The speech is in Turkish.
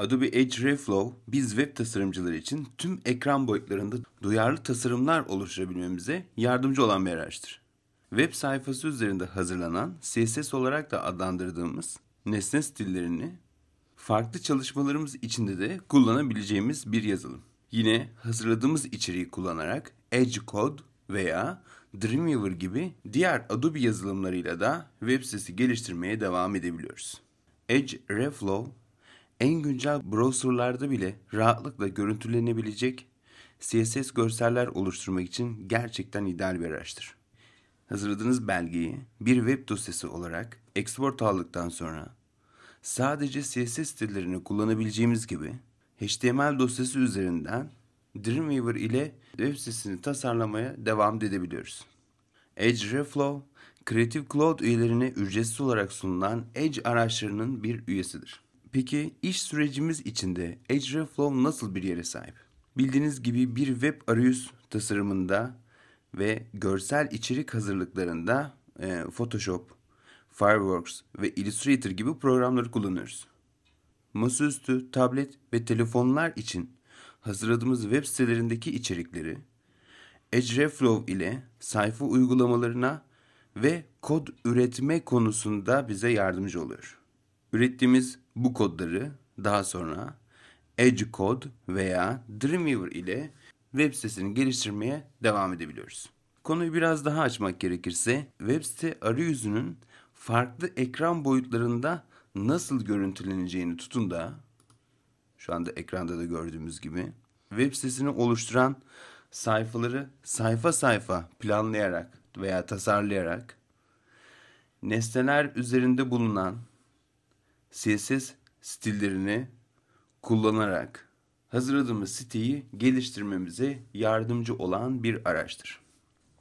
Adobe Edge Reflow biz web tasarımcıları için tüm ekran boyutlarında duyarlı tasarımlar oluşturabilmemize yardımcı olan bir araçtır. Web sayfası üzerinde hazırlanan CSS olarak da adlandırdığımız nesne stillerini farklı çalışmalarımız içinde de kullanabileceğimiz bir yazılım. Yine hazırladığımız içeriği kullanarak Edge Code veya Dreamweaver gibi diğer Adobe yazılımlarıyla da web sitesi geliştirmeye devam edebiliyoruz. Edge Reflow en güncel browserlarda bile rahatlıkla görüntülenebilecek CSS görseller oluşturmak için gerçekten ideal bir araçtır. Hazırladığınız belgeyi bir web dosyası olarak export aldıktan sonra sadece CSS sitelerini kullanabileceğimiz gibi HTML dosyası üzerinden Dreamweaver ile web sitesini tasarlamaya devam edebiliyoruz. Edge Reflow, Creative Cloud üyelerine ücretsiz olarak sunulan Edge araçlarının bir üyesidir. Peki iş sürecimiz içinde Azure Flow nasıl bir yere sahip? Bildiğiniz gibi bir web arayüz tasarımında ve görsel içerik hazırlıklarında e, Photoshop, Fireworks ve Illustrator gibi programları kullanıyoruz. Masaüstü, tablet ve telefonlar için hazırladığımız web sitelerindeki içerikleri Edge Flow ile sayfa uygulamalarına ve kod üretme konusunda bize yardımcı oluyor. Ürettiğimiz bu kodları daha sonra Edge EduCode veya Dreamweaver ile web sitesini geliştirmeye devam edebiliyoruz. Konuyu biraz daha açmak gerekirse web site arayüzünün farklı ekran boyutlarında nasıl görüntüleneceğini tutun da şu anda ekranda da gördüğümüz gibi web sitesini oluşturan sayfaları sayfa sayfa planlayarak veya tasarlayarak nesneler üzerinde bulunan CSS stillerini kullanarak hazırladığımız siteyi geliştirmemize yardımcı olan bir araçtır.